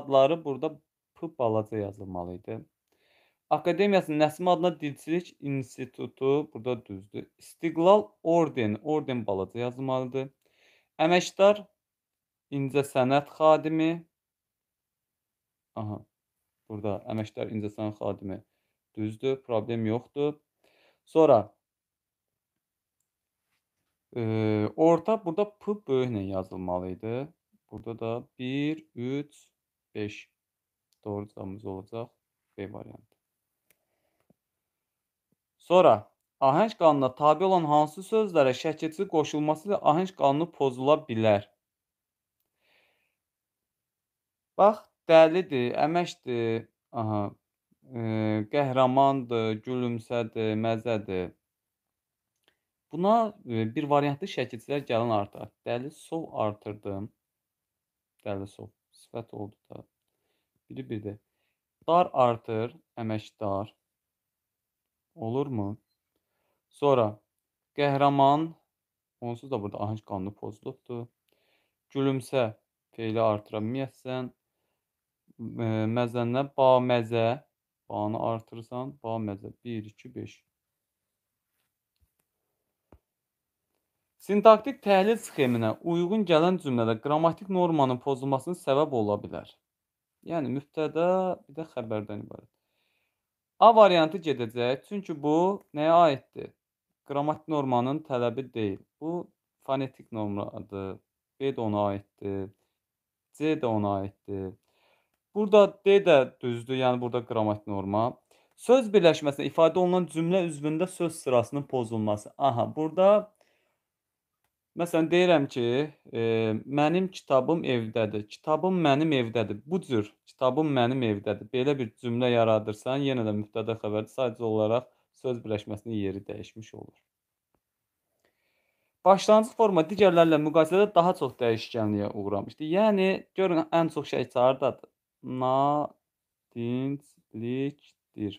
adları burada P balaca yazılmalı idi. Akademiyası Nəsim adına Dilçilik İnstitutu burada düzdür. İstiqlal Ordeni, Orden balaca yazılmalıdır. Əməkdar incə sənət xadimi. Aha. Burada əməkdar incə sənət xadimi düzdür, problem yoxdur. Sonra e, orta burada p böyüklə yazılmalı idi. Burada da 1 3 5 doğru cavabımız olacaq B variantı. Sonra ahəng qanununa tabe olan hansı sözlərə şəkilçi qoşulması ilə ahəng qanunu pozula bilər? Bax, dəlidir, əməkdir, aha, e, qəhrəmandır, gülümsədir, məzədir. Buna e, bir variantlı şəkilçilər gəlin artar. Dəli sov artırdım. Dəli sov sifət oldu da. Biri bir də dar artır, əməkdar olurmu? Sonra qəhrəman onsuz da burada ahəng qanunu pozulubdur. Gülümsə feili artıra ümumiyyətsən məzənnə ba məzə banı artırsan ba məzə 1 2 5 Sintaktik təhlil sxeminə uyğun gələn cümlədə qrammatik normanın pozulmasına səbəb ola bilər. Yəni mübtəda bir də xəbərdən ibarət. A variantı gedəcək, çünki bu nəyə aiddir? Qrammatik normanın tələbi deyil. Bu fonetik normadır. B də ona aiddir. C də ona aiddir. Burada D də düzdür, yəni burada qrammatik norma. Söz birləşməsində ifadə olunan cümlə üzvündə söz sırasının pozulması. Aha, burada Məsələn, deyirəm ki, e, mənim kitabım evdədir. Kitabım mənim evdədir. Bu cür kitabım mənim evdədir. Belə bir cümlə yaradırsan, yenə də mübtəda xəbəri sadəcə olaraq söz birləşməsinin yeri dəyişmiş olur. Başlanğıc forma digərlərlə müqayisədə daha çox dəyişkənliyə uğramışdı. Yəni görün ən çox şey çağırdadır. Nadinclikdir.